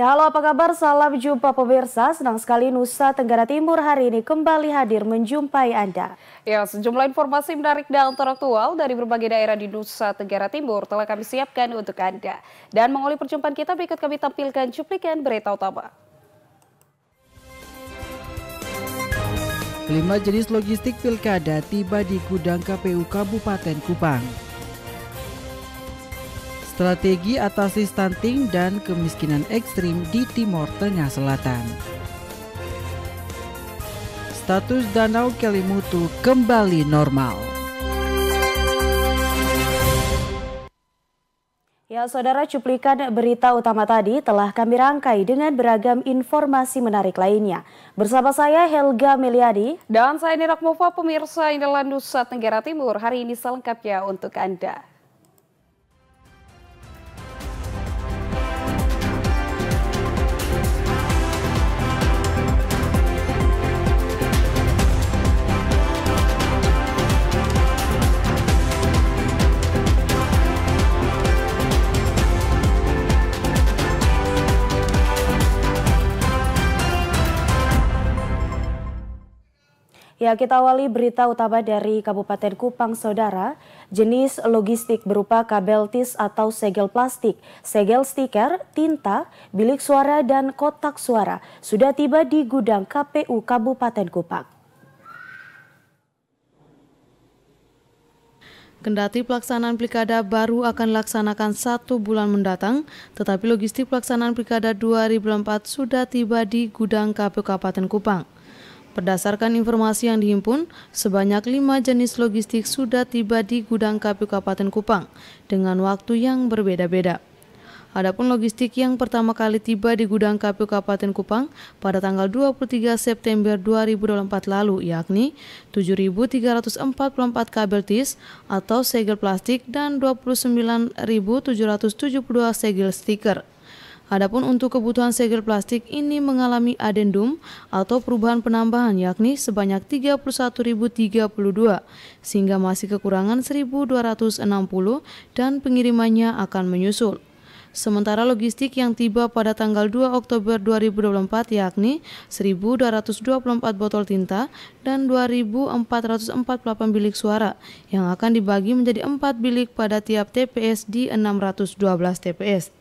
Ya halo apa kabar, salam jumpa pemirsa. Senang sekali Nusa Tenggara Timur hari ini kembali hadir menjumpai Anda. Ya, sejumlah informasi menarik dan teraktual dari berbagai daerah di Nusa Tenggara Timur telah kami siapkan untuk Anda. Dan mengawali perjumpaan kita berikut kami tampilkan cuplikan berita utama. Lima jenis logistik pilkada tiba di gudang KPU Kabupaten Kupang strategi atasi stunting dan kemiskinan ekstrim di Timor Tengah Selatan. Status Danau Kelimutu kembali normal. Ya, saudara cuplikan berita utama tadi telah kami rangkai dengan beragam informasi menarik lainnya. Bersama saya Helga Meliadi dan saya Nirok Mova, pemirsa Indonesia Nusa Tenggara Timur. Hari ini selengkapnya untuk Anda. Ya, kita awali berita utama dari Kabupaten Kupang, Saudara. Jenis logistik berupa kabel tis atau segel plastik, segel stiker, tinta, bilik suara, dan kotak suara sudah tiba di gudang KPU Kabupaten Kupang. Kendati pelaksanaan pilkada baru akan laksanakan satu bulan mendatang, tetapi logistik pelaksanaan pilkada 2004 sudah tiba di gudang KPU Kabupaten Kupang. Berdasarkan informasi yang dihimpun, sebanyak lima jenis logistik sudah tiba di gudang KPU Kabupaten Kupang dengan waktu yang berbeda-beda. Adapun logistik yang pertama kali tiba di gudang KPU Kabupaten Kupang pada tanggal 23 September 2024 lalu yakni 7.344 kabel tis atau segel plastik dan 29.772 segel stiker. Adapun untuk kebutuhan segel plastik ini mengalami adendum atau perubahan penambahan yakni sebanyak 31.032 sehingga masih kekurangan 1.260 dan pengirimannya akan menyusul. Sementara logistik yang tiba pada tanggal 2 Oktober 2024 yakni 1.224 botol tinta dan 2.448 bilik suara yang akan dibagi menjadi 4 bilik pada tiap TPS di 612 TPS.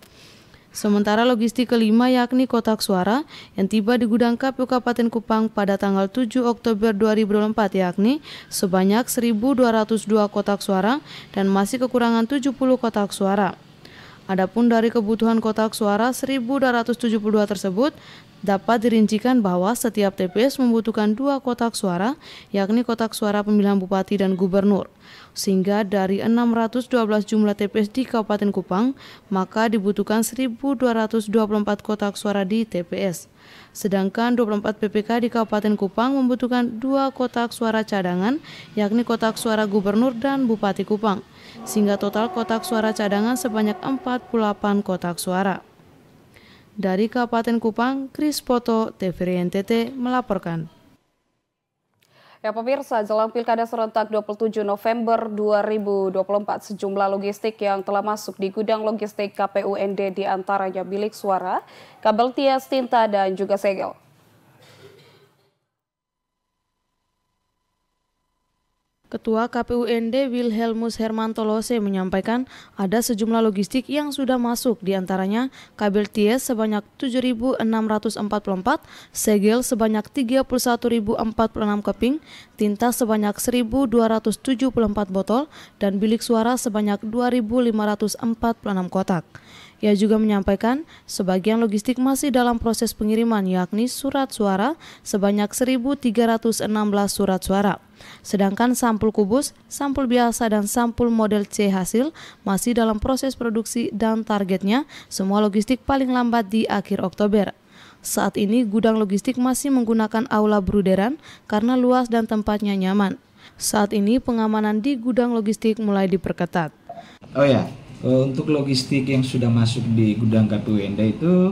Sementara logistik kelima yakni kotak suara yang tiba di gudang KPU Kabupaten Kupang pada tanggal 7 Oktober 2024 yakni sebanyak 1.202 kotak suara dan masih kekurangan 70 kotak suara. Adapun dari kebutuhan kotak suara 1.272 tersebut Dapat dirincikan bahwa setiap TPS membutuhkan dua kotak suara, yakni kotak suara pemilihan bupati dan gubernur. Sehingga dari 612 jumlah TPS di Kabupaten Kupang, maka dibutuhkan 1.224 kotak suara di TPS. Sedangkan 24 PPK di Kabupaten Kupang membutuhkan dua kotak suara cadangan, yakni kotak suara gubernur dan bupati Kupang. Sehingga total kotak suara cadangan sebanyak 48 kotak suara. Dari Kabupaten Kupang, Kris Poto, TVRI NTT melaporkan. Ya pemirsa, jelang Pilkada serentak 27 November 2024, sejumlah logistik yang telah masuk di gudang logistik KPU ND diantaranya bilik suara, kabel tias, tinta, dan juga segel. Ketua KPU ND Wilhelmus Hermantolose menyampaikan ada sejumlah logistik yang sudah masuk diantaranya kabel TS sebanyak 7.644, segel sebanyak 31.046 keping, tinta sebanyak 1.274 botol, dan bilik suara sebanyak 2.546 kotak. Ia juga menyampaikan sebagian logistik masih dalam proses pengiriman yakni surat suara sebanyak 1.316 surat suara. Sedangkan sampul kubus, sampul biasa dan sampul model C hasil masih dalam proses produksi dan targetnya semua logistik paling lambat di akhir Oktober. Saat ini gudang logistik masih menggunakan aula bruderan karena luas dan tempatnya nyaman. Saat ini pengamanan di gudang logistik mulai diperketat. Oh ya, Eh, untuk logistik yang sudah masuk di gudang kartu Wenda itu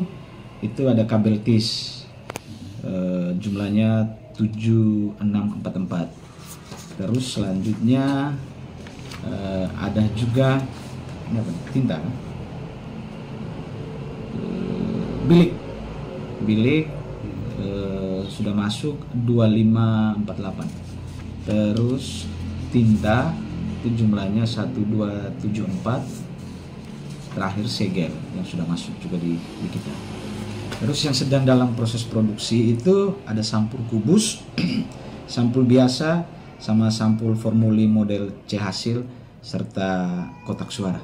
itu ada kabel tis eh, jumlahnya 7644 terus selanjutnya eh, ada juga apa, tinta kan? bilik bilik sudah masuk 2548 terus tinta itu jumlahnya 1274 terakhir segel yang sudah masuk juga di, di kita. Terus yang sedang dalam proses produksi itu ada sampul kubus, sampul biasa, sama sampul formuli model C hasil, serta kotak suara.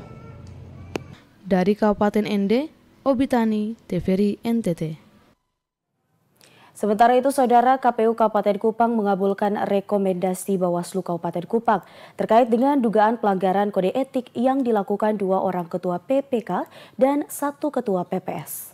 Dari Kabupaten Ende, Obitani, TVRI, NTT. Sementara itu, Saudara KPU Kabupaten Kupang mengabulkan rekomendasi Bawaslu Kabupaten Kupang terkait dengan dugaan pelanggaran kode etik yang dilakukan dua orang ketua PPK dan satu ketua PPS.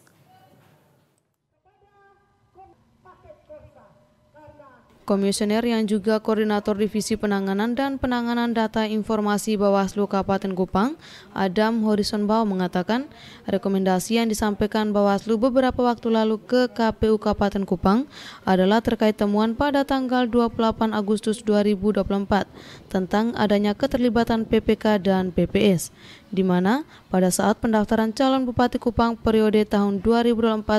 Komisioner yang juga Koordinator Divisi Penanganan dan Penanganan Data Informasi Bawaslu Kabupaten Kupang, Adam Horison Horizonbau mengatakan, rekomendasi yang disampaikan Bawaslu beberapa waktu lalu ke KPU Kabupaten Kupang adalah terkait temuan pada tanggal 28 Agustus 2024 tentang adanya keterlibatan PPK dan PPS, di mana pada saat pendaftaran calon Bupati Kupang periode tahun 2024-2029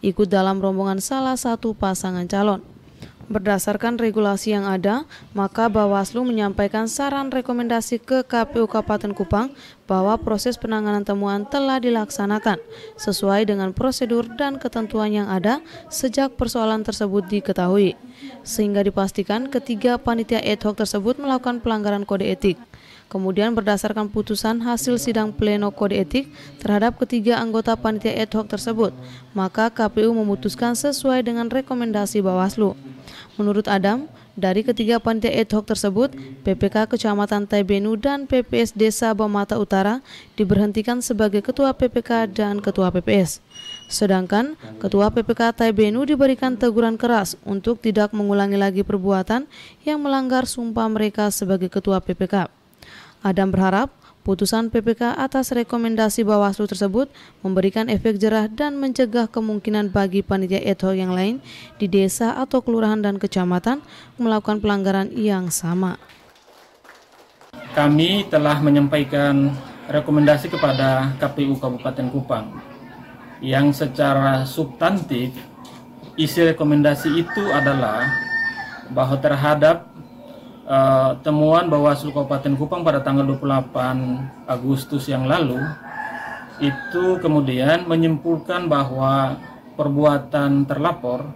ikut dalam rombongan salah satu pasangan calon. Berdasarkan regulasi yang ada, maka Bawaslu menyampaikan saran rekomendasi ke KPU Kabupaten Kupang bahwa proses penanganan temuan telah dilaksanakan sesuai dengan prosedur dan ketentuan yang ada sejak persoalan tersebut diketahui, sehingga dipastikan ketiga panitia ad hoc tersebut melakukan pelanggaran kode etik. Kemudian berdasarkan putusan hasil sidang pleno kode etik terhadap ketiga anggota panitia ad hoc tersebut, maka KPU memutuskan sesuai dengan rekomendasi Bawaslu. Menurut Adam, dari ketiga panitia ad hoc tersebut, PPK Kecamatan Taibenu dan PPS Desa Bomata Utara diberhentikan sebagai ketua PPK dan ketua PPS. Sedangkan ketua PPK Taibenu diberikan teguran keras untuk tidak mengulangi lagi perbuatan yang melanggar sumpah mereka sebagai ketua PPK. Adam berharap putusan PPK atas rekomendasi Bawaslu tersebut memberikan efek jerah dan mencegah kemungkinan bagi panitia ad hoc yang lain di desa atau kelurahan dan kecamatan melakukan pelanggaran yang sama. Kami telah menyampaikan rekomendasi kepada KPU Kabupaten Kupang yang secara substantif isi rekomendasi itu adalah bahwa terhadap uh, temuan Bawaslu Kabupaten Kupang pada tanggal 28 Agustus yang lalu itu kemudian menyimpulkan bahwa perbuatan terlapor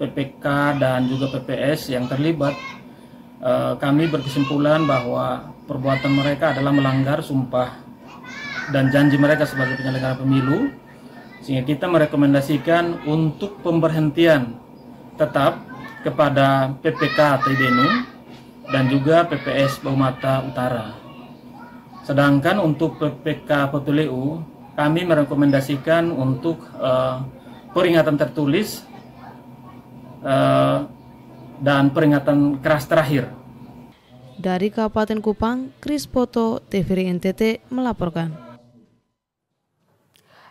PPK dan juga PPS yang terlibat uh, kami berkesimpulan bahwa perbuatan mereka adalah melanggar sumpah dan janji mereka sebagai penyelenggara pemilu sehingga kita merekomendasikan untuk pemberhentian tetap kepada PPK Tidenu dan juga PPS Bau Utara. Sedangkan untuk PPK Potuleu, kami merekomendasikan untuk uh, peringatan tertulis uh, dan peringatan keras terakhir. Dari Kabupaten Kupang, Kris Poto, TVRI NTT melaporkan.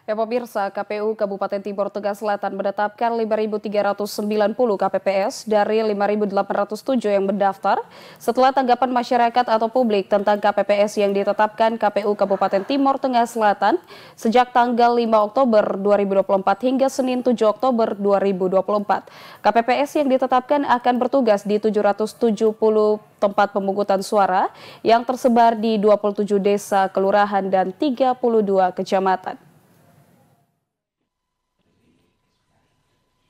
Ya pemirsa, KPU Kabupaten Timur Tengah Selatan menetapkan 5.390 KPPS dari 5.807 yang mendaftar setelah tanggapan masyarakat atau publik tentang KPPS yang ditetapkan KPU Kabupaten Timur Tengah Selatan sejak tanggal 5 Oktober 2024 hingga Senin 7 Oktober 2024. KPPS yang ditetapkan akan bertugas di 770 tempat pemungutan suara yang tersebar di 27 desa, kelurahan, dan 32 kecamatan.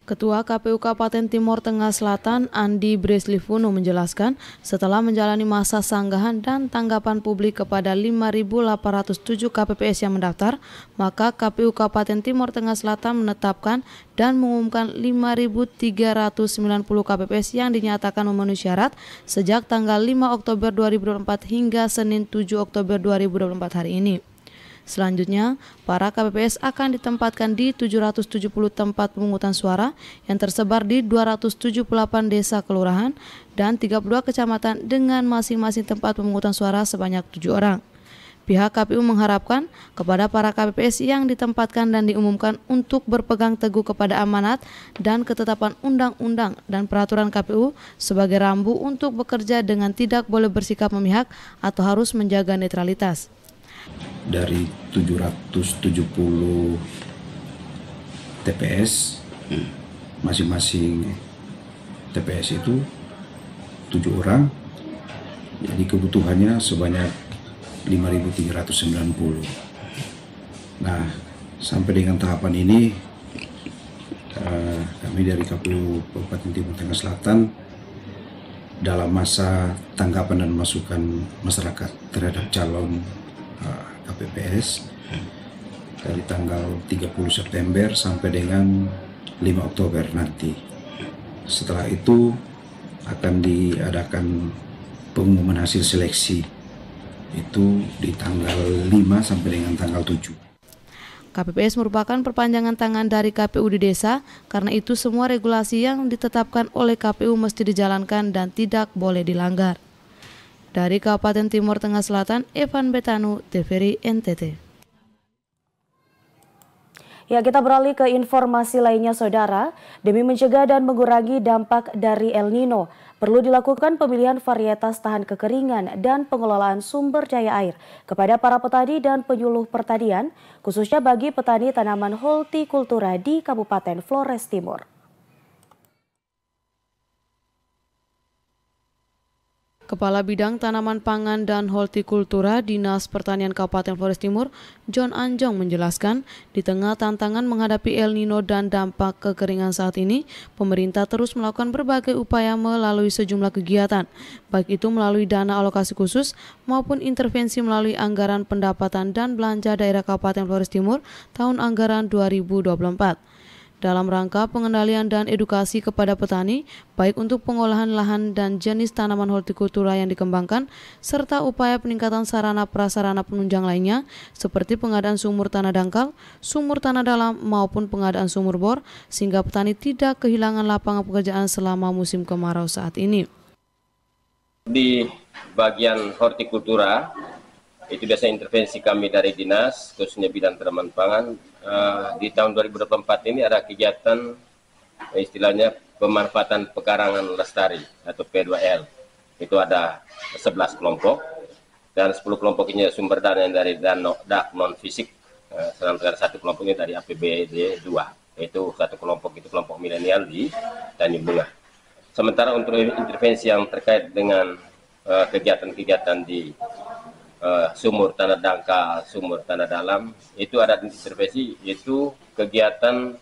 Ketua KPU Kabupaten Timur Tengah Selatan Andi Breslifuno menjelaskan setelah menjalani masa sanggahan dan tanggapan publik kepada 5.807 KPPS yang mendaftar, maka KPU Kabupaten Timur Tengah Selatan menetapkan dan mengumumkan 5.390 KPPS yang dinyatakan memenuhi syarat sejak tanggal 5 Oktober 2024 hingga Senin 7 Oktober 2024 hari ini. Selanjutnya, para KPPS akan ditempatkan di 770 tempat pemungutan suara yang tersebar di 278 desa kelurahan dan 32 kecamatan dengan masing-masing tempat pemungutan suara sebanyak 7 orang. Pihak KPU mengharapkan kepada para KPPS yang ditempatkan dan diumumkan untuk berpegang teguh kepada amanat dan ketetapan undang-undang dan peraturan KPU sebagai rambu untuk bekerja dengan tidak boleh bersikap memihak atau harus menjaga netralitas dari 770 TPS hmm. masing-masing TPS itu tujuh orang jadi kebutuhannya sebanyak 5.390 nah sampai dengan tahapan ini eh, kami dari KPU Kabupaten Timur Tengah Selatan dalam masa tanggapan dan masukan masyarakat terhadap calon Kpps dari tanggal 30 September sampai dengan 5 Oktober nanti. Setelah itu akan diadakan pengumuman hasil seleksi itu di tanggal 5 sampai dengan tanggal 7. KPPS merupakan perpanjangan tangan dari KPU di desa, karena itu semua regulasi yang ditetapkan oleh KPU mesti dijalankan dan tidak boleh dilanggar. Dari Kabupaten Timur Tengah Selatan, Evan Betanu, TVRI NTT. Ya, kita beralih ke informasi lainnya, Saudara. Demi mencegah dan mengurangi dampak dari El Nino, perlu dilakukan pemilihan varietas tahan kekeringan dan pengelolaan sumber daya air kepada para petani dan penyuluh pertanian, khususnya bagi petani tanaman kultura di Kabupaten Flores Timur. Kepala Bidang Tanaman Pangan dan Hortikultura Dinas Pertanian Kabupaten Flores Timur, John Anjong menjelaskan, di tengah tantangan menghadapi El Nino dan dampak kekeringan saat ini, pemerintah terus melakukan berbagai upaya melalui sejumlah kegiatan, baik itu melalui dana alokasi khusus maupun intervensi melalui anggaran pendapatan dan belanja daerah Kabupaten Flores Timur tahun anggaran 2024 dalam rangka pengendalian dan edukasi kepada petani, baik untuk pengolahan lahan dan jenis tanaman hortikultura yang dikembangkan, serta upaya peningkatan sarana prasarana penunjang lainnya, seperti pengadaan sumur tanah dangkal, sumur tanah dalam, maupun pengadaan sumur bor, sehingga petani tidak kehilangan lapangan pekerjaan selama musim kemarau saat ini. Di bagian hortikultura, itu biasa intervensi kami dari dinas, khususnya bidang tanaman pangan, Eh, di tahun 2024 ini ada kegiatan eh, istilahnya pemanfaatan pekarangan lestari atau P2L. Itu ada 11 kelompok dan 10 kelompoknya sumber dana yang dari dana dak non fisik. Eh, sedangkan satu kelompoknya dari APBD 2 itu satu kelompok itu kelompok milenial di Tanjung Bunga. Sementara untuk intervensi yang terkait dengan kegiatan-kegiatan uh, kegiatan -kegiatan di uh, sumur tanah dangkal, sumur tanah dalam, itu ada intervensi, itu kegiatan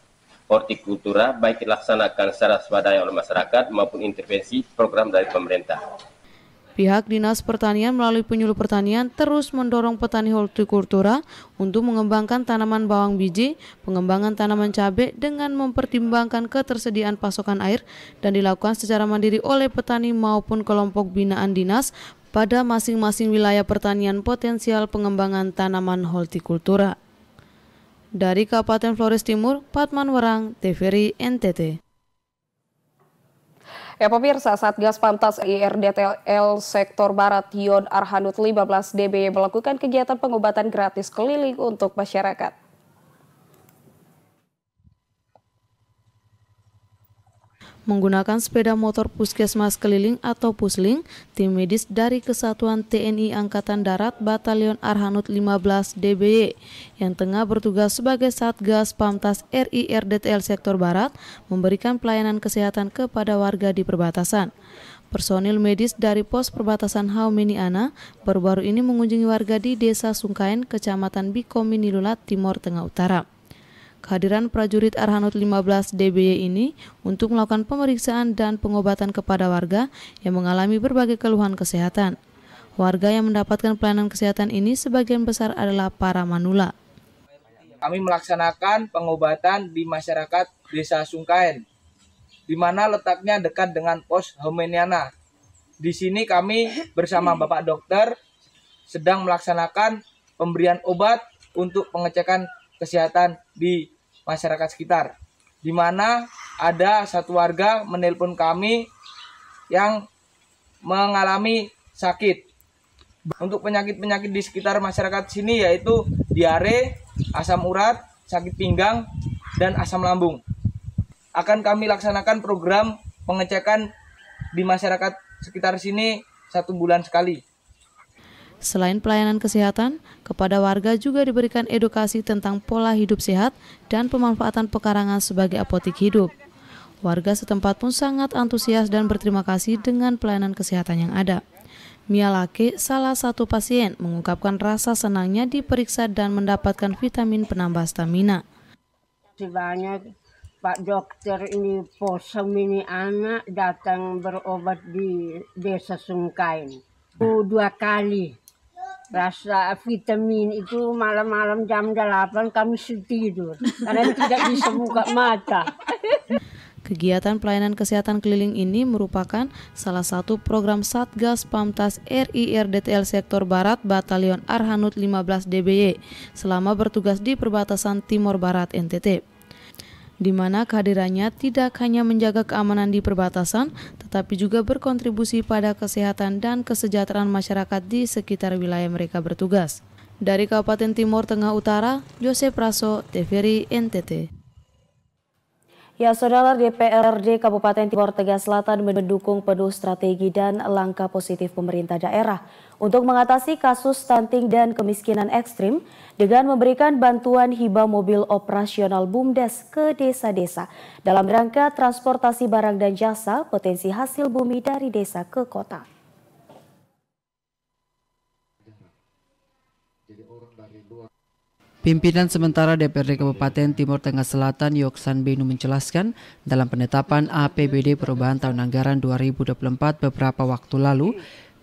hortikultura baik dilaksanakan secara swadaya oleh masyarakat maupun intervensi program dari pemerintah. Pihak Dinas Pertanian melalui penyuluh pertanian terus mendorong petani hortikultura untuk mengembangkan tanaman bawang biji, pengembangan tanaman cabai dengan mempertimbangkan ketersediaan pasokan air dan dilakukan secara mandiri oleh petani maupun kelompok binaan dinas pada masing-masing wilayah pertanian potensial pengembangan tanaman hortikultura. Dari Kabupaten Flores Timur, Patman Werang, TVRI, NTT. Ya pemirsa, Satgas Pamtas IRDTL Sektor Barat Yon Arhanut 15 DB melakukan kegiatan pengobatan gratis keliling untuk masyarakat. menggunakan sepeda motor puskesmas keliling atau pusling, tim medis dari Kesatuan TNI Angkatan Darat Batalion Arhanut 15 DBY yang tengah bertugas sebagai Satgas Pamtas RI RDTL Sektor Barat memberikan pelayanan kesehatan kepada warga di perbatasan. Personil medis dari pos perbatasan Haumeniana baru-baru ini mengunjungi warga di Desa Sungkain, Kecamatan Nilulat, Timur Tengah Utara. Kehadiran prajurit Arhanut 15 DBY ini untuk melakukan pemeriksaan dan pengobatan kepada warga yang mengalami berbagai keluhan kesehatan. Warga yang mendapatkan pelayanan kesehatan ini sebagian besar adalah para manula. Kami melaksanakan pengobatan di masyarakat Desa Sungkain, di mana letaknya dekat dengan pos Homeniana. Di sini kami bersama Bapak Dokter sedang melaksanakan pemberian obat untuk pengecekan kesehatan di masyarakat sekitar. Di mana ada satu warga menelpon kami yang mengalami sakit. Untuk penyakit-penyakit di sekitar masyarakat sini yaitu diare, asam urat, sakit pinggang, dan asam lambung. Akan kami laksanakan program pengecekan di masyarakat sekitar sini satu bulan sekali. Selain pelayanan kesehatan, kepada warga juga diberikan edukasi tentang pola hidup sehat dan pemanfaatan pekarangan sebagai apotik hidup. Warga setempat pun sangat antusias dan berterima kasih dengan pelayanan kesehatan yang ada. Mia Lake, salah satu pasien, mengungkapkan rasa senangnya diperiksa dan mendapatkan vitamin penambah stamina. Banyak Pak dokter ini posem ini anak datang berobat di desa Sungkain. Dua kali rasa vitamin itu malam-malam jam 8 kami tidur karena tidak bisa buka mata. Kegiatan pelayanan kesehatan keliling ini merupakan salah satu program Satgas Pamtas RI RDTL Sektor Barat Batalion Arhanut 15 DBY selama bertugas di perbatasan Timur Barat NTT di mana kehadirannya tidak hanya menjaga keamanan di perbatasan, tetapi juga berkontribusi pada kesehatan dan kesejahteraan masyarakat di sekitar wilayah mereka bertugas. Dari Kabupaten Timur Tengah Utara, Jose Praso, TVRI, NTT. Ya, saudara DPRD Kabupaten Timur Tengah Selatan mendukung penuh strategi dan langkah positif pemerintah daerah untuk mengatasi kasus stunting dan kemiskinan ekstrim dengan memberikan bantuan hibah mobil operasional BUMDes ke desa-desa dalam rangka transportasi barang dan jasa potensi hasil bumi dari desa ke kota. Pimpinan sementara DPRD Kabupaten Timur Tengah Selatan Yoksan Benu menjelaskan dalam penetapan APBD perubahan tahun anggaran 2024 beberapa waktu lalu,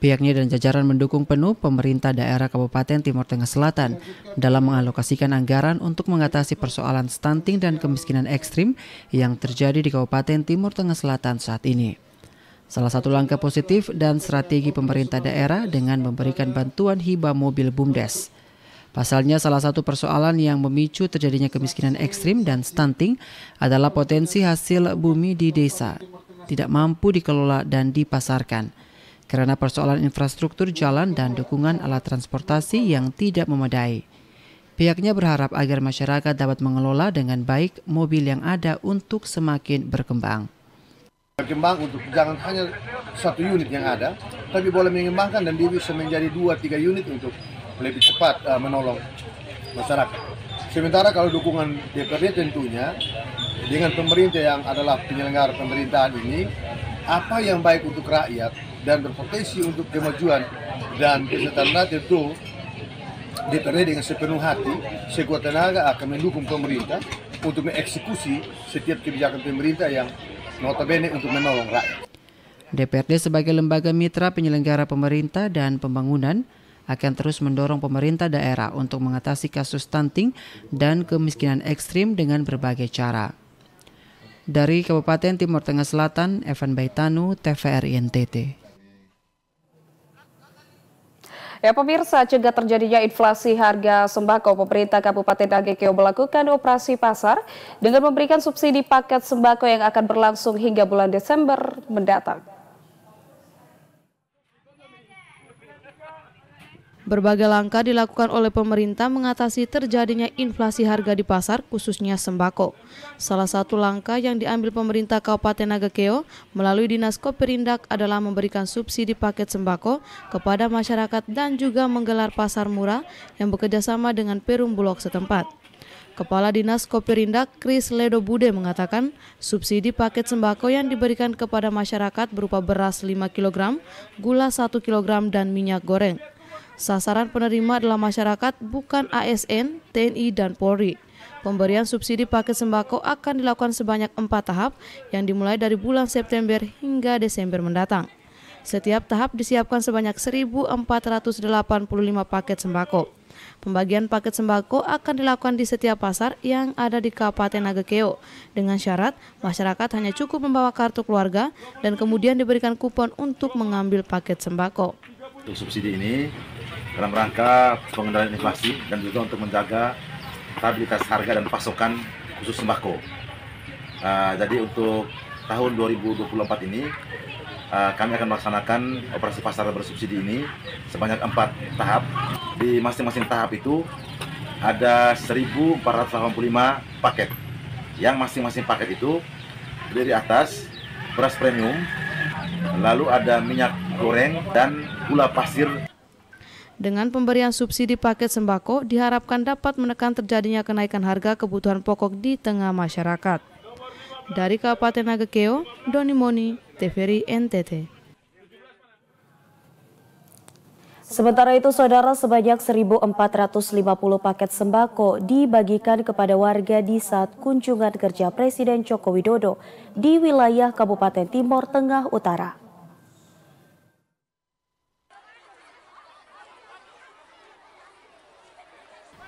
Pihaknya dan jajaran mendukung penuh pemerintah daerah Kabupaten Timur Tengah Selatan dalam mengalokasikan anggaran untuk mengatasi persoalan stunting dan kemiskinan ekstrim yang terjadi di Kabupaten Timur Tengah Selatan saat ini. Salah satu langkah positif dan strategi pemerintah daerah dengan memberikan bantuan hibah mobil BUMDes. Pasalnya salah satu persoalan yang memicu terjadinya kemiskinan ekstrim dan stunting adalah potensi hasil bumi di desa, tidak mampu dikelola dan dipasarkan karena persoalan infrastruktur jalan dan dukungan alat transportasi yang tidak memadai. Pihaknya berharap agar masyarakat dapat mengelola dengan baik mobil yang ada untuk semakin berkembang. Berkembang untuk jangan hanya satu unit yang ada, tapi boleh mengembangkan dan dia bisa menjadi dua tiga unit untuk lebih cepat uh, menolong masyarakat. Sementara kalau dukungan DPRD tentunya dengan pemerintah yang adalah penyelenggara pemerintahan ini, apa yang baik untuk rakyat dan berpotensi untuk kemajuan dan kesetaraan tentu DPRD dengan sepenuh hati, sekuat tenaga akan mendukung pemerintah untuk mengeksekusi setiap kebijakan pemerintah yang notabene untuk menolong rakyat. DPRD sebagai lembaga mitra penyelenggara pemerintah dan pembangunan akan terus mendorong pemerintah daerah untuk mengatasi kasus stunting dan kemiskinan ekstrim dengan berbagai cara. Dari Kabupaten Timur Tengah Selatan, Evan Baitanu, TVRI NTT. Ya pemirsa, cegah terjadinya inflasi harga sembako, pemerintah Kabupaten Agekeo melakukan operasi pasar dengan memberikan subsidi paket sembako yang akan berlangsung hingga bulan Desember mendatang. Berbagai langkah dilakukan oleh pemerintah mengatasi terjadinya inflasi harga di pasar, khususnya sembako. Salah satu langkah yang diambil pemerintah Kabupaten Nagakeo melalui Dinas Koperindak adalah memberikan subsidi paket sembako kepada masyarakat dan juga menggelar pasar murah yang bekerjasama dengan Perum Bulog setempat. Kepala Dinas Koperindak Kris Ledo Bude mengatakan, subsidi paket sembako yang diberikan kepada masyarakat berupa beras 5 kg, gula 1 kg, dan minyak goreng. Sasaran penerima adalah masyarakat, bukan ASN, TNI, dan Polri. Pemberian subsidi paket sembako akan dilakukan sebanyak empat tahap yang dimulai dari bulan September hingga Desember mendatang. Setiap tahap disiapkan sebanyak 1.485 paket sembako. Pembagian paket sembako akan dilakukan di setiap pasar yang ada di Kabupaten Nagakeo dengan syarat masyarakat hanya cukup membawa kartu keluarga dan kemudian diberikan kupon untuk mengambil paket sembako. Untuk subsidi ini dalam rangka pengendalian inflasi dan juga untuk menjaga stabilitas harga dan pasokan khusus sembako. Uh, jadi untuk tahun 2024 ini uh, kami akan melaksanakan operasi pasar bersubsidi ini sebanyak empat tahap. Di masing-masing tahap itu ada 1.485 paket. Yang masing-masing paket itu dari atas beras premium Lalu ada minyak goreng dan gula pasir. Dengan pemberian subsidi paket sembako, diharapkan dapat menekan terjadinya kenaikan harga kebutuhan pokok di tengah masyarakat. Dari Kabupaten Nagekeo, Doni Moni, TVRI NTT. Sementara itu, saudara sebanyak 1.450 paket sembako dibagikan kepada warga di saat kunjungan kerja Presiden Joko Widodo di wilayah Kabupaten Timur Tengah Utara.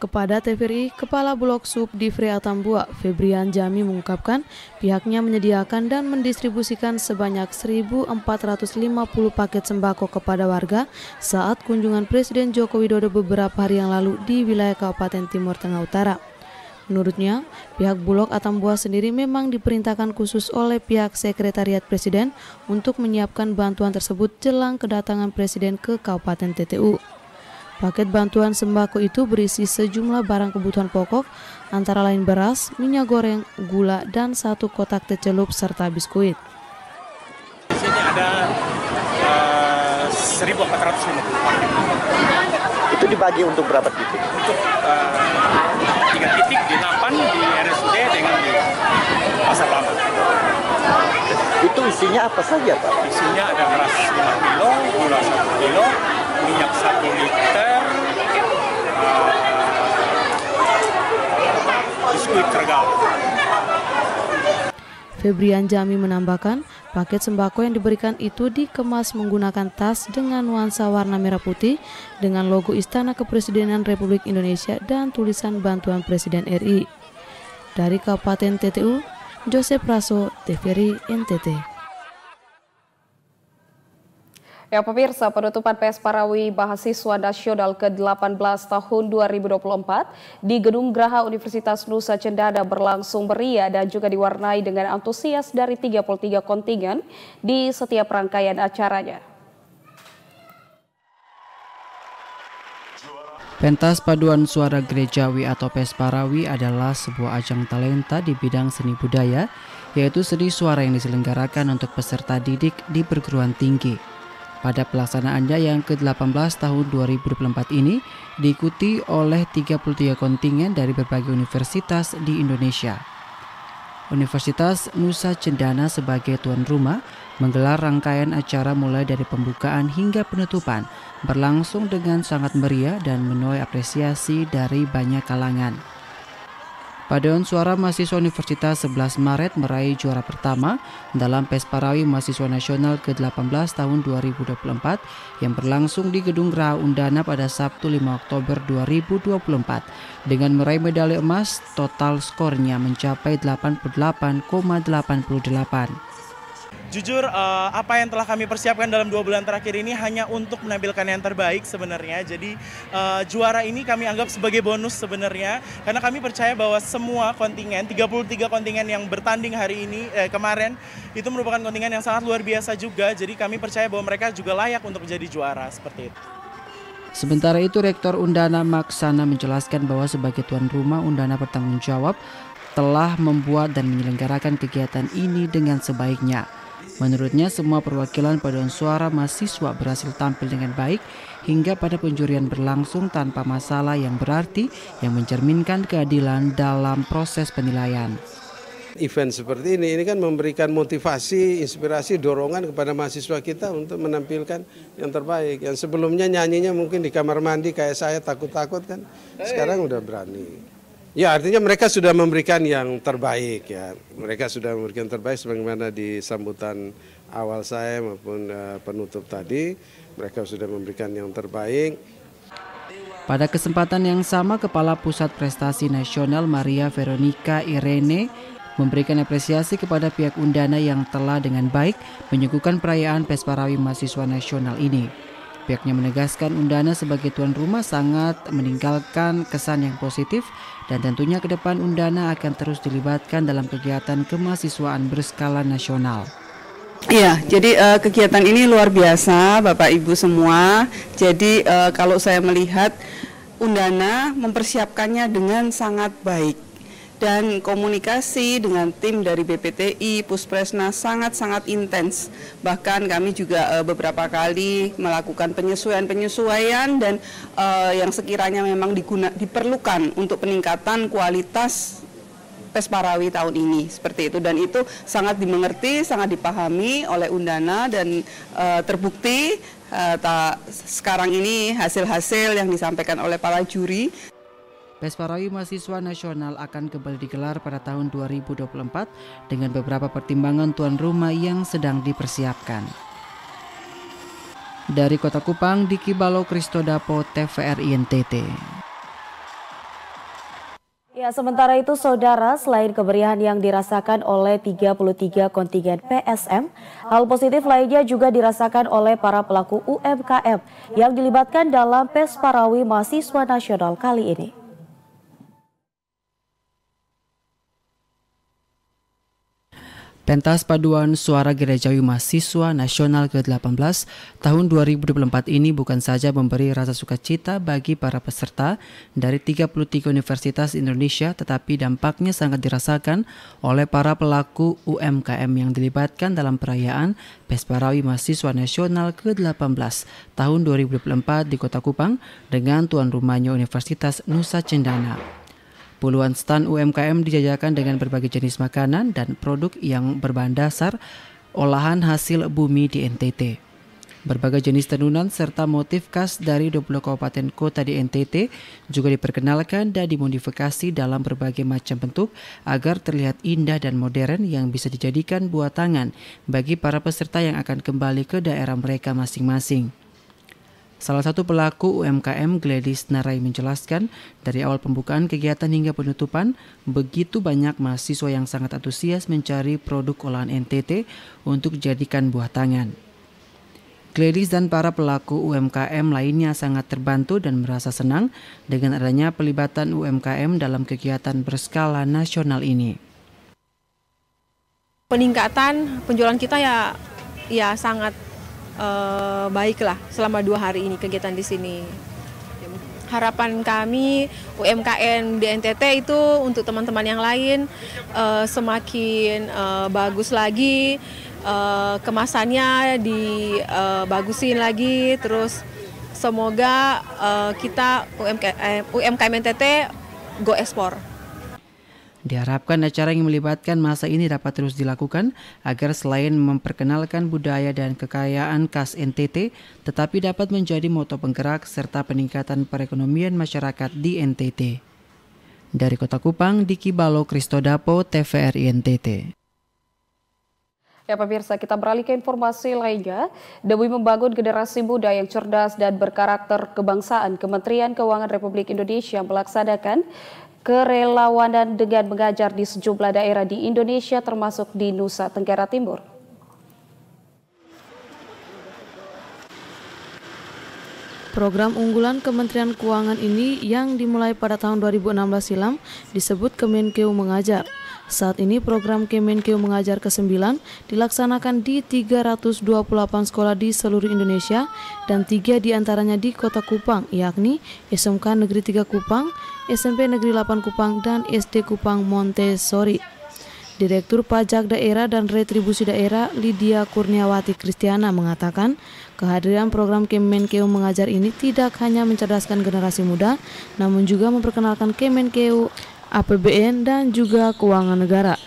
Kepada TVRI, Kepala Bulog Sub Divri Atambua, Febrian Jami mengungkapkan pihaknya menyediakan dan mendistribusikan sebanyak 1.450 paket sembako kepada warga saat kunjungan Presiden Joko Widodo beberapa hari yang lalu di wilayah Kabupaten Timur Tengah Utara. Menurutnya, pihak Bulog Atambua sendiri memang diperintahkan khusus oleh pihak Sekretariat Presiden untuk menyiapkan bantuan tersebut jelang kedatangan Presiden ke Kabupaten TTU. Paket bantuan sembako itu berisi sejumlah barang kebutuhan pokok, antara lain beras, minyak goreng, gula, dan satu kotak tecelup serta biskuit. Di sini ada eh, uh, 1.450 paket. Itu dibagi untuk berapa titik? Untuk uh, eh, 3 titik di Lapan, di RSUD, dengan di Pasar Lama. Itu isinya apa saja Pak? Isinya ada beras 5 kilo, gula 1 kilo, minyak 1 liter, Febrian Jami menambahkan, paket sembako yang diberikan itu dikemas menggunakan tas dengan nuansa warna merah putih dengan logo Istana Kepresidenan Republik Indonesia dan tulisan bantuan Presiden RI. Dari Kabupaten TTU, Joseph Raso, TVRI, NTT. Ya pemirsa, penutupan PS Parawi Bahasiswa Nasional ke-18 tahun 2024 di Gedung Graha Universitas Nusa Cendana berlangsung meriah dan juga diwarnai dengan antusias dari 33 kontingen di setiap rangkaian acaranya. Pentas paduan suara gerejawi atau PS Parawi adalah sebuah ajang talenta di bidang seni budaya, yaitu seni suara yang diselenggarakan untuk peserta didik di perguruan tinggi. Pada pelaksanaannya yang ke-18 tahun 2024 ini diikuti oleh 33 kontingen dari berbagai universitas di Indonesia. Universitas Nusa Cendana sebagai tuan rumah menggelar rangkaian acara mulai dari pembukaan hingga penutupan berlangsung dengan sangat meriah dan menuai apresiasi dari banyak kalangan. Paduan suara mahasiswa Universitas 11 Maret meraih juara pertama dalam Pesparawi Mahasiswa Nasional ke-18 tahun 2024 yang berlangsung di Gedung Raha Undana pada Sabtu 5 Oktober 2024. Dengan meraih medali emas, total skornya mencapai 88,88 jujur uh, apa yang telah kami persiapkan dalam dua bulan terakhir ini hanya untuk menampilkan yang terbaik sebenarnya. Jadi uh, juara ini kami anggap sebagai bonus sebenarnya karena kami percaya bahwa semua kontingen 33 kontingen yang bertanding hari ini eh, kemarin itu merupakan kontingen yang sangat luar biasa juga. Jadi kami percaya bahwa mereka juga layak untuk menjadi juara seperti itu. Sementara itu, Rektor Undana Maksana menjelaskan bahwa sebagai tuan rumah Undana bertanggung jawab telah membuat dan menyelenggarakan kegiatan ini dengan sebaiknya. Menurutnya, semua perwakilan paduan suara mahasiswa berhasil tampil dengan baik hingga pada penjurian berlangsung tanpa masalah yang berarti yang mencerminkan keadilan dalam proses penilaian. Event seperti ini, ini kan memberikan motivasi, inspirasi, dorongan kepada mahasiswa kita untuk menampilkan yang terbaik. Yang sebelumnya nyanyinya mungkin di kamar mandi kayak saya takut-takut kan, sekarang udah berani. Ya artinya mereka sudah memberikan yang terbaik ya. Mereka sudah memberikan terbaik sebagaimana di sambutan awal saya maupun uh, penutup tadi. Mereka sudah memberikan yang terbaik. Pada kesempatan yang sama Kepala Pusat Prestasi Nasional Maria Veronica Irene memberikan apresiasi kepada pihak undana yang telah dengan baik menyuguhkan perayaan Pesparawi Mahasiswa Nasional ini. Pihaknya menegaskan Undana sebagai tuan rumah sangat meninggalkan kesan yang positif dan tentunya ke depan Undana akan terus dilibatkan dalam kegiatan kemahasiswaan berskala nasional. Iya, jadi uh, kegiatan ini luar biasa Bapak Ibu semua. Jadi uh, kalau saya melihat Undana mempersiapkannya dengan sangat baik dan komunikasi dengan tim dari BPTI Puspresnas sangat-sangat intens. Bahkan kami juga uh, beberapa kali melakukan penyesuaian-penyesuaian dan uh, yang sekiranya memang diguna, diperlukan untuk peningkatan kualitas Pes Parawi tahun ini seperti itu dan itu sangat dimengerti, sangat dipahami oleh Undana dan uh, terbukti uh, tak sekarang ini hasil-hasil yang disampaikan oleh para juri Pesparawi Mahasiswa Nasional akan kembali digelar pada tahun 2024 dengan beberapa pertimbangan tuan rumah yang sedang dipersiapkan. Dari Kota Kupang, Diki Balo Kristodapo, TVRI NTT. Ya, sementara itu saudara, selain keberian yang dirasakan oleh 33 kontingen PSM, hal positif lainnya juga dirasakan oleh para pelaku UMKM yang dilibatkan dalam Pesparawi Mahasiswa Nasional kali ini. Pentas paduan suara gerejawi mahasiswa nasional ke-18 tahun 2024 ini bukan saja memberi rasa sukacita bagi para peserta dari 33 universitas Indonesia, tetapi dampaknya sangat dirasakan oleh para pelaku UMKM yang dilibatkan dalam perayaan Pesparawi Mahasiswa Nasional ke-18 tahun 2024 di Kota Kupang dengan tuan rumahnya Universitas Nusa Cendana. Puluhan stan UMKM dijajakan dengan berbagai jenis makanan dan produk yang berbahan dasar olahan hasil bumi di NTT. Berbagai jenis tenunan serta motif khas dari 20 kabupaten kota di NTT juga diperkenalkan dan dimodifikasi dalam berbagai macam bentuk agar terlihat indah dan modern yang bisa dijadikan buat tangan bagi para peserta yang akan kembali ke daerah mereka masing-masing. Salah satu pelaku UMKM Gladys Narai menjelaskan, dari awal pembukaan kegiatan hingga penutupan, begitu banyak mahasiswa yang sangat antusias mencari produk olahan NTT untuk dijadikan buah tangan. Gladys dan para pelaku UMKM lainnya sangat terbantu dan merasa senang dengan adanya pelibatan UMKM dalam kegiatan berskala nasional ini. Peningkatan penjualan kita ya ya sangat uh, baiklah selama dua hari ini kegiatan di sini. Harapan kami UMKM di NTT itu untuk teman-teman yang lain uh, semakin uh, bagus lagi, uh, kemasannya dibagusin lagi, terus semoga uh, kita UMKM, UMKM NTT go ekspor. Diharapkan acara yang melibatkan masa ini dapat terus dilakukan agar selain memperkenalkan budaya dan kekayaan khas NTT, tetapi dapat menjadi moto penggerak serta peningkatan perekonomian masyarakat di NTT. Dari Kota Kupang, Diki Balo Kristodapo, TVRI NTT. Ya pemirsa, kita beralih ke informasi lainnya. Demi membangun generasi muda yang cerdas dan berkarakter kebangsaan, Kementerian Keuangan Republik Indonesia melaksanakan kerelawanan dengan mengajar di sejumlah daerah di Indonesia termasuk di Nusa Tenggara Timur. Program unggulan Kementerian Keuangan ini yang dimulai pada tahun 2016 silam disebut Kemenkeu Mengajar. Saat ini program Kemenkeu Mengajar ke-9 dilaksanakan di 328 sekolah di seluruh Indonesia dan tiga diantaranya di kota Kupang, yakni SMK Negeri 3 Kupang, SMP Negeri 8 Kupang, dan SD Kupang Montessori. Direktur Pajak Daerah dan Retribusi Daerah Lydia Kurniawati Kristiana mengatakan, kehadiran program Kemenkeu Mengajar ini tidak hanya mencerdaskan generasi muda, namun juga memperkenalkan Kemenkeu APBN dan juga keuangan negara.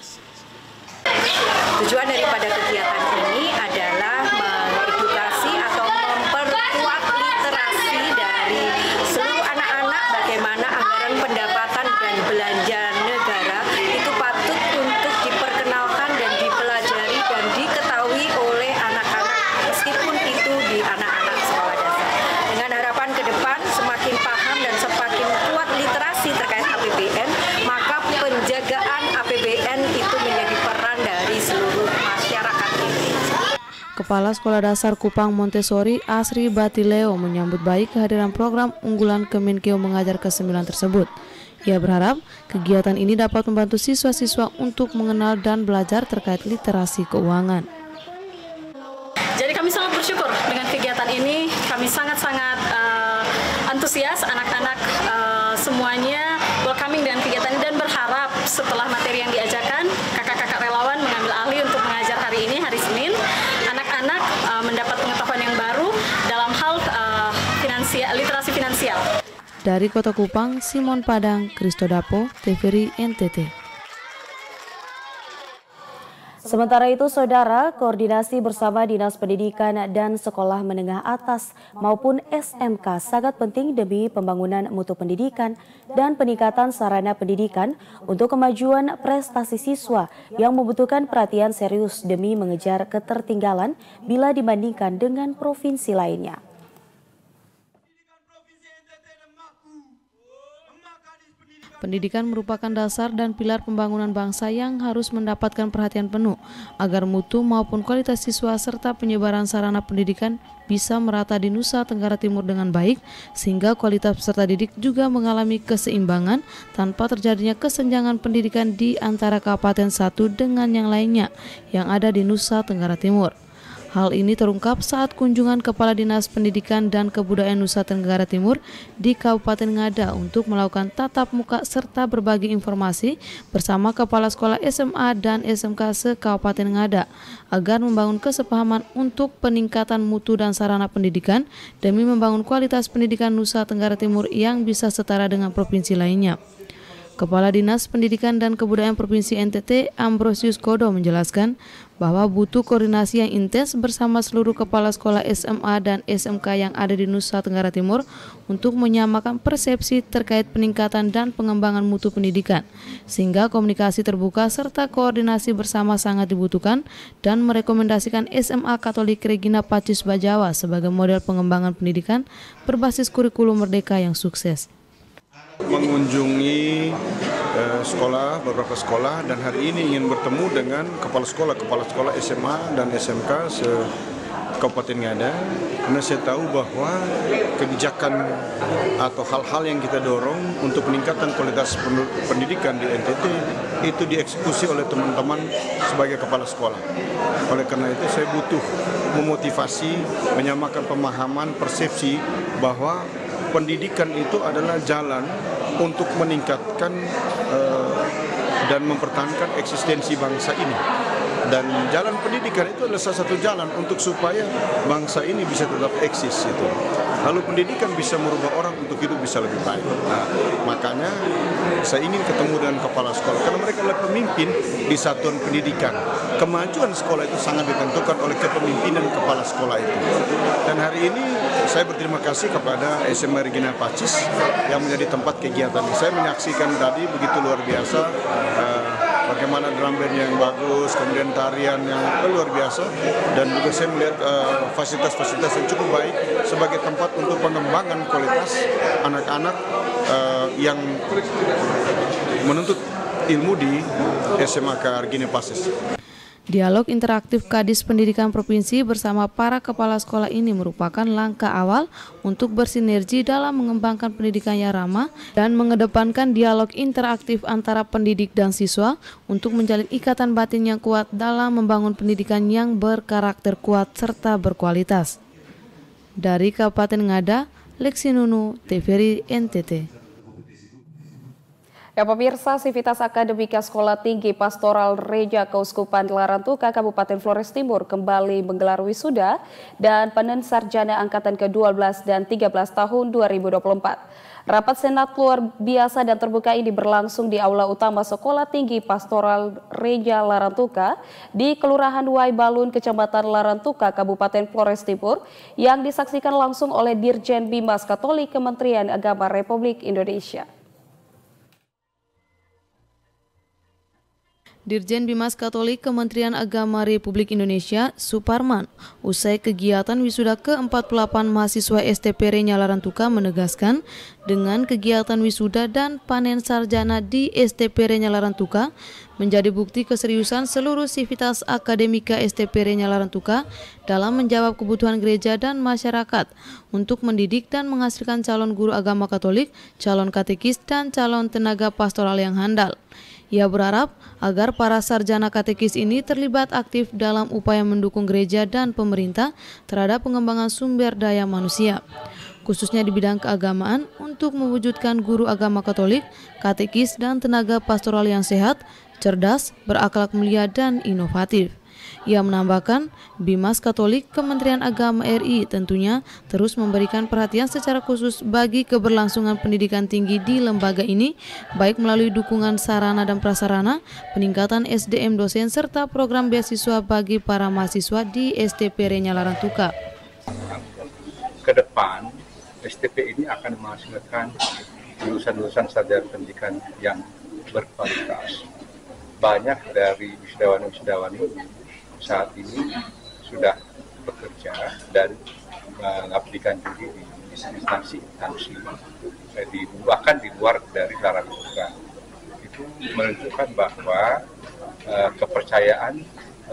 Kepala Sekolah Dasar Kupang Montessori Asri Batileo menyambut baik kehadiran program unggulan Kemenkeu Mengajar ke-9 tersebut. Ia berharap kegiatan ini dapat membantu siswa-siswa untuk mengenal dan belajar terkait literasi keuangan. Jadi kami sangat bersyukur dengan kegiatan ini. Kami sangat-sangat uh, antusias anak Dari Kota Kupang, Simon Padang, Kristo Dapo, TVRI NTT. Sementara itu, Saudara, koordinasi bersama Dinas Pendidikan dan Sekolah Menengah Atas maupun SMK sangat penting demi pembangunan mutu pendidikan dan peningkatan sarana pendidikan untuk kemajuan prestasi siswa yang membutuhkan perhatian serius demi mengejar ketertinggalan bila dibandingkan dengan provinsi lainnya. Pendidikan merupakan dasar dan pilar pembangunan bangsa yang harus mendapatkan perhatian penuh agar mutu maupun kualitas siswa serta penyebaran sarana pendidikan bisa merata di Nusa Tenggara Timur dengan baik sehingga kualitas peserta didik juga mengalami keseimbangan tanpa terjadinya kesenjangan pendidikan di antara kabupaten satu dengan yang lainnya yang ada di Nusa Tenggara Timur. Hal ini terungkap saat kunjungan Kepala Dinas Pendidikan dan Kebudayaan Nusa Tenggara Timur di Kabupaten Ngada untuk melakukan tatap muka serta berbagi informasi bersama Kepala Sekolah SMA dan SMK se-Kabupaten Ngada agar membangun kesepahaman untuk peningkatan mutu dan sarana pendidikan demi membangun kualitas pendidikan Nusa Tenggara Timur yang bisa setara dengan provinsi lainnya. Kepala Dinas Pendidikan dan Kebudayaan Provinsi NTT Ambrosius Kodo menjelaskan bahwa butuh koordinasi yang intens bersama seluruh kepala sekolah SMA dan SMK yang ada di Nusa Tenggara Timur untuk menyamakan persepsi terkait peningkatan dan pengembangan mutu pendidikan, sehingga komunikasi terbuka serta koordinasi bersama sangat dibutuhkan dan merekomendasikan SMA Katolik Regina Pacis Bajawa sebagai model pengembangan pendidikan berbasis kurikulum merdeka yang sukses. Mengunjungi Eh, sekolah, beberapa sekolah dan hari ini ingin bertemu dengan kepala sekolah, kepala sekolah SMA dan SMK se Kabupaten Ngada karena saya tahu bahwa kebijakan atau hal-hal yang kita dorong untuk peningkatan kualitas pendidikan di NTT itu dieksekusi oleh teman-teman sebagai kepala sekolah. Oleh karena itu saya butuh memotivasi, menyamakan pemahaman, persepsi bahwa pendidikan itu adalah jalan untuk meningkatkan eh, dan mempertahankan eksistensi bangsa ini dan jalan pendidikan itu adalah salah satu jalan untuk supaya bangsa ini bisa tetap eksis itu. Lalu pendidikan bisa merubah orang untuk hidup bisa lebih baik. Nah, makanya saya ingin ketemu dengan kepala sekolah karena mereka adalah pemimpin di satuan pendidikan. Kemajuan sekolah itu sangat ditentukan oleh kepemimpinan kepala sekolah itu. Dan hari ini saya berterima kasih kepada SMA Regina Pacis yang menjadi tempat kegiatan Saya menyaksikan tadi begitu luar biasa. Uh, bagaimana drum band yang bagus, kemudian tarian yang luar biasa, dan juga saya melihat eh, fasilitas-fasilitas uh, yang cukup baik sebagai tempat untuk pengembangan kualitas anak-anak uh, yang menuntut ilmu di SMA Kargine Pasis. Dialog interaktif Kadis Pendidikan Provinsi bersama para kepala sekolah ini merupakan langkah awal untuk bersinergi dalam mengembangkan pendidikan yang ramah dan mengedepankan dialog interaktif antara pendidik dan siswa untuk menjalin ikatan batin yang kuat dalam membangun pendidikan yang berkarakter kuat serta berkualitas. Dari Kabupaten Ngada, Lexi Nunu, TVRI NTT. Ya pemirsa, Sivitas Akademika Sekolah Tinggi Pastoral Reja Keuskupan Larantuka Kabupaten Flores Timur kembali menggelar wisuda dan panen sarjana angkatan ke-12 dan 13 tahun 2024. Rapat senat luar biasa dan terbuka ini berlangsung di Aula Utama Sekolah Tinggi Pastoral Reja Larantuka di Kelurahan Wai Balun, Kecamatan Larantuka, Kabupaten Flores Timur yang disaksikan langsung oleh Dirjen Bimas Katolik Kementerian Agama Republik Indonesia. Dirjen Bimas Katolik Kementerian Agama Republik Indonesia, Suparman, usai kegiatan wisuda ke-48 mahasiswa STP Renyalaran Tuka menegaskan, dengan kegiatan wisuda dan panen sarjana di STP Renyalaran Tuka, menjadi bukti keseriusan seluruh sivitas akademika STP Renyalaran Tuka dalam menjawab kebutuhan gereja dan masyarakat untuk mendidik dan menghasilkan calon guru agama Katolik, calon katekis, dan calon tenaga pastoral yang handal. Ia berharap agar para sarjana katekis ini terlibat aktif dalam upaya mendukung gereja dan pemerintah terhadap pengembangan sumber daya manusia, khususnya di bidang keagamaan untuk mewujudkan guru agama Katolik, katekis dan tenaga pastoral yang sehat, cerdas, berakhlak mulia dan inovatif. Ia menambahkan, Bimas Katolik Kementerian Agama RI tentunya terus memberikan perhatian secara khusus bagi keberlangsungan pendidikan tinggi di lembaga ini, baik melalui dukungan sarana dan prasarana, peningkatan SDM dosen, serta program beasiswa bagi para mahasiswa di STP Renya Larantuka. Ke depan, STP ini akan menghasilkan lulusan-lulusan sadar pendidikan yang berkualitas. Banyak dari wisudawan ini saat ini sudah bekerja dan mengabdikan diri di instansi-instansi eh, di bahkan di luar dari larangan buka itu menunjukkan bahwa eh, kepercayaan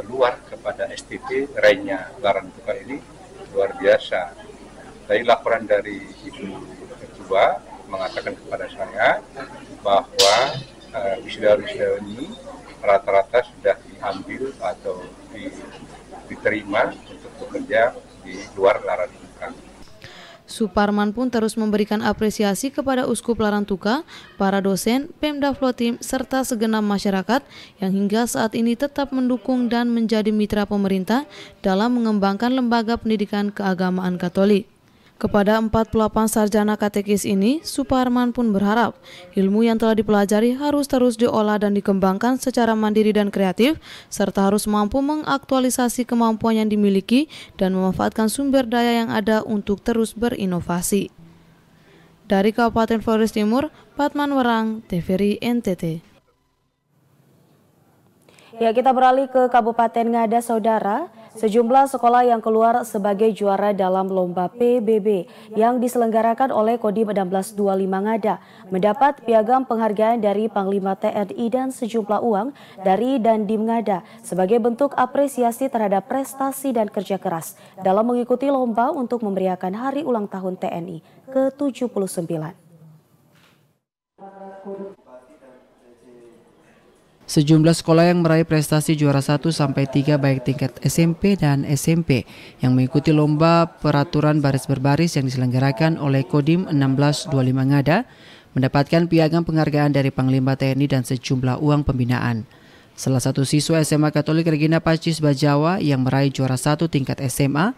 luar kepada STT Renya larangan buka ini luar biasa. Dari laporan dari ibu ketua mengatakan kepada saya bahwa eh, wisudawan-wisudawan ini rata-rata sudah diambil atau di, diterima untuk bekerja di luar larang tuka. Suparman pun terus memberikan apresiasi kepada Uskup Larang Tuka, para dosen, Pemda Flotim, serta segenap masyarakat yang hingga saat ini tetap mendukung dan menjadi mitra pemerintah dalam mengembangkan lembaga pendidikan keagamaan Katolik. Kepada empat pelapan sarjana katekis ini, Suparman pun berharap ilmu yang telah dipelajari harus terus diolah dan dikembangkan secara mandiri dan kreatif, serta harus mampu mengaktualisasi kemampuan yang dimiliki dan memanfaatkan sumber daya yang ada untuk terus berinovasi. Dari Kabupaten Flores Timur, Patman Warang, TVRI NTT. Ya, kita beralih ke Kabupaten Ngada, Saudara. Sejumlah sekolah yang keluar sebagai juara dalam lomba PBB yang diselenggarakan oleh Kodim 1625 Ngada mendapat piagam penghargaan dari Panglima TNI dan sejumlah uang dari Dandim Ngada sebagai bentuk apresiasi terhadap prestasi dan kerja keras dalam mengikuti lomba untuk memeriahkan hari ulang tahun TNI ke-79. Sejumlah sekolah yang meraih prestasi juara 1 sampai 3 baik tingkat SMP dan SMP yang mengikuti lomba peraturan baris berbaris yang diselenggarakan oleh Kodim 1625 Ngada mendapatkan piagam penghargaan dari Panglima TNI dan sejumlah uang pembinaan. Salah satu siswa SMA Katolik Regina Pacis Bajawa yang meraih juara 1 tingkat SMA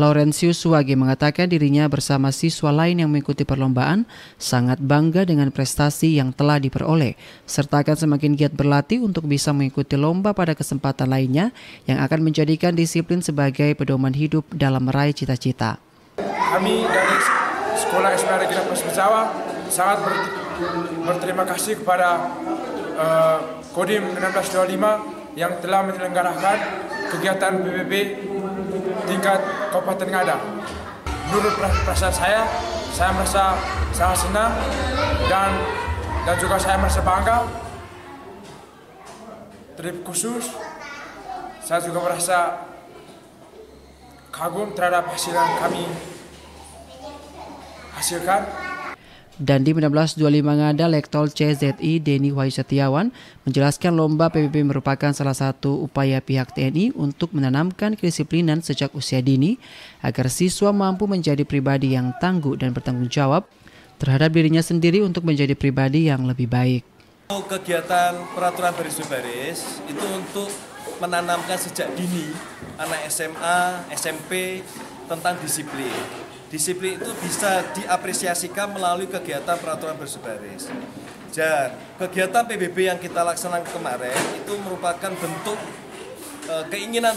Laurentius Suwage mengatakan dirinya bersama siswa lain yang mengikuti perlombaan sangat bangga dengan prestasi yang telah diperoleh, serta akan semakin giat berlatih untuk bisa mengikuti lomba pada kesempatan lainnya yang akan menjadikan disiplin sebagai pedoman hidup dalam meraih cita-cita. Kami dari Sekolah SPR Regina Jawa sangat ber, berterima kasih kepada uh, Kodim 1625 yang telah menyelenggarakan kegiatan PBB tingkat Kabupaten Ngada. Menurut perasaan saya, saya merasa sangat senang dan dan juga saya merasa bangga. Trip khusus, saya juga merasa kagum terhadap hasil yang kami hasilkan. Dan di 1925 ngada, Lektol CZI Denny Wahyu Setiawan menjelaskan lomba PBB merupakan salah satu upaya pihak TNI untuk menanamkan kedisiplinan sejak usia dini agar siswa mampu menjadi pribadi yang tangguh dan bertanggung jawab terhadap dirinya sendiri untuk menjadi pribadi yang lebih baik. Kegiatan peraturan baris-baris itu untuk menanamkan sejak dini anak SMA, SMP tentang disiplin Disiplin itu bisa diapresiasikan melalui kegiatan peraturan bersebaris. Dan kegiatan PBB yang kita laksanakan kemarin itu merupakan bentuk e, keinginan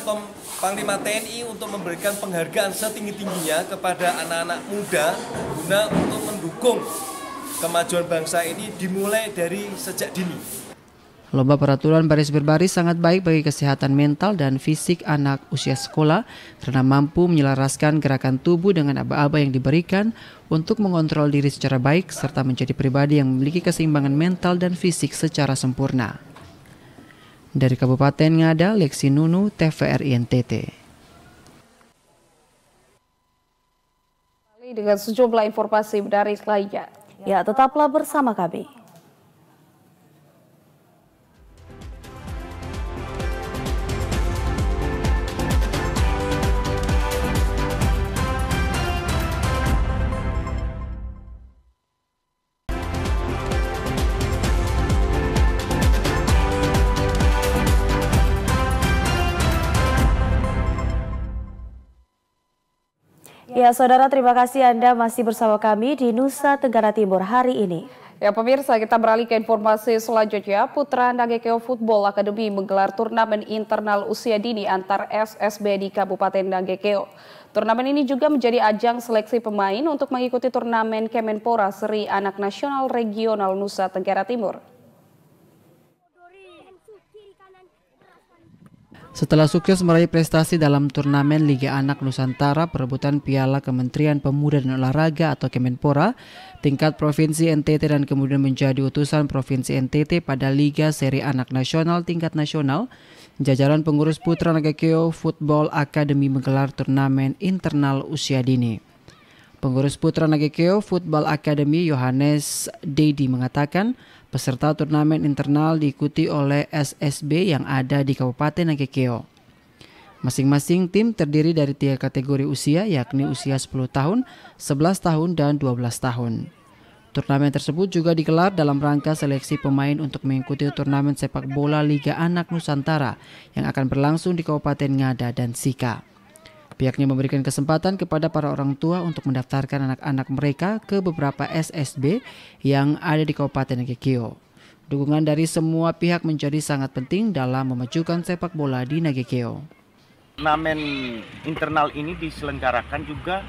Panglima TNI untuk memberikan penghargaan setinggi-tingginya kepada anak-anak muda guna untuk mendukung kemajuan bangsa ini dimulai dari sejak dini. Lomba peraturan baris berbaris sangat baik bagi kesehatan mental dan fisik anak usia sekolah karena mampu menyelaraskan gerakan tubuh dengan aba-aba yang diberikan untuk mengontrol diri secara baik serta menjadi pribadi yang memiliki keseimbangan mental dan fisik secara sempurna. Dari Kabupaten Ngada, Leksi Nunu, TVRI NTT. Dengan sejumlah informasi dari lainnya. Ya, tetaplah bersama kami. Ya, saudara, terima kasih Anda masih bersama kami di Nusa Tenggara Timur hari ini. Ya, pemirsa, kita beralih ke informasi selanjutnya. Putra Nagekeo Football Academy menggelar turnamen internal usia dini antar SSB di Kabupaten Nagekeo. Turnamen ini juga menjadi ajang seleksi pemain untuk mengikuti turnamen Kemenpora Seri Anak Nasional Regional Nusa Tenggara Timur. Setelah sukses meraih prestasi dalam turnamen Liga Anak Nusantara perebutan Piala Kementerian Pemuda dan Olahraga atau Kemenpora tingkat Provinsi NTT dan kemudian menjadi utusan Provinsi NTT pada Liga Seri Anak Nasional tingkat nasional, jajaran pengurus Putra Keo Football Academy menggelar turnamen internal usia dini. Pengurus putra Nagekeo Football Academy Yohanes Dedi mengatakan peserta turnamen internal diikuti oleh SSB yang ada di Kabupaten Nagekeo. Masing-masing tim terdiri dari tiga kategori usia yakni usia 10 tahun, 11 tahun, dan 12 tahun. Turnamen tersebut juga digelar dalam rangka seleksi pemain untuk mengikuti turnamen sepak bola Liga Anak Nusantara yang akan berlangsung di Kabupaten Ngada dan Sika. Pihaknya memberikan kesempatan kepada para orang tua untuk mendaftarkan anak-anak mereka ke beberapa SSB yang ada di Kabupaten Kekio. Dukungan dari semua pihak menjadi sangat penting dalam memajukan sepak bola di Nagekeo. Turnamen internal ini diselenggarakan juga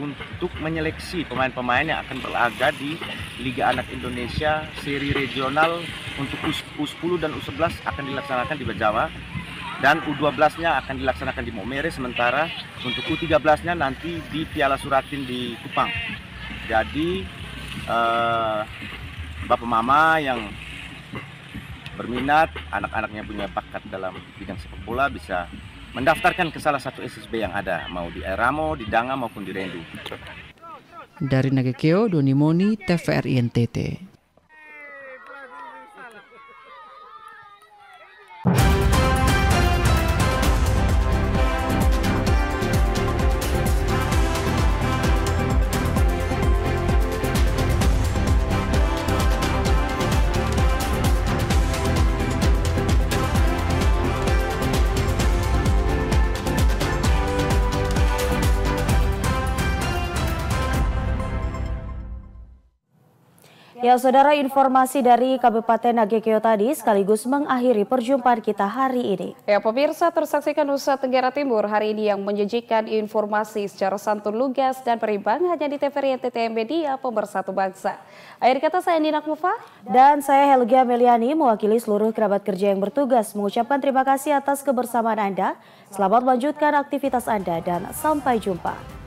untuk menyeleksi pemain-pemain yang akan berlaga di Liga Anak Indonesia seri regional untuk U10 dan U11 akan dilaksanakan di Bajawa dan U12-nya akan dilaksanakan di Momere sementara untuk U13-nya nanti di Piala Suratin di Kupang. Jadi eh, Bapak Mama yang berminat, anak-anaknya punya bakat dalam bidang sepak bola bisa mendaftarkan ke salah satu SSB yang ada, mau di Eramo, di Danga maupun di Rendu. Dari Nagekeo, Doni Moni, TVRI NTT. Ya, saudara informasi dari Kabupaten Agekeo tadi sekaligus mengakhiri perjumpaan kita hari ini. Ya, pemirsa tersaksikan Nusa Tenggara Timur hari ini yang menyajikan informasi secara santun lugas dan perimbang hanya di TVRI NTT Media Pemersatu Bangsa. Akhir kata saya Nina Mufa dan saya Helga Meliani mewakili seluruh kerabat kerja yang bertugas mengucapkan terima kasih atas kebersamaan Anda. Selamat melanjutkan aktivitas Anda dan sampai jumpa.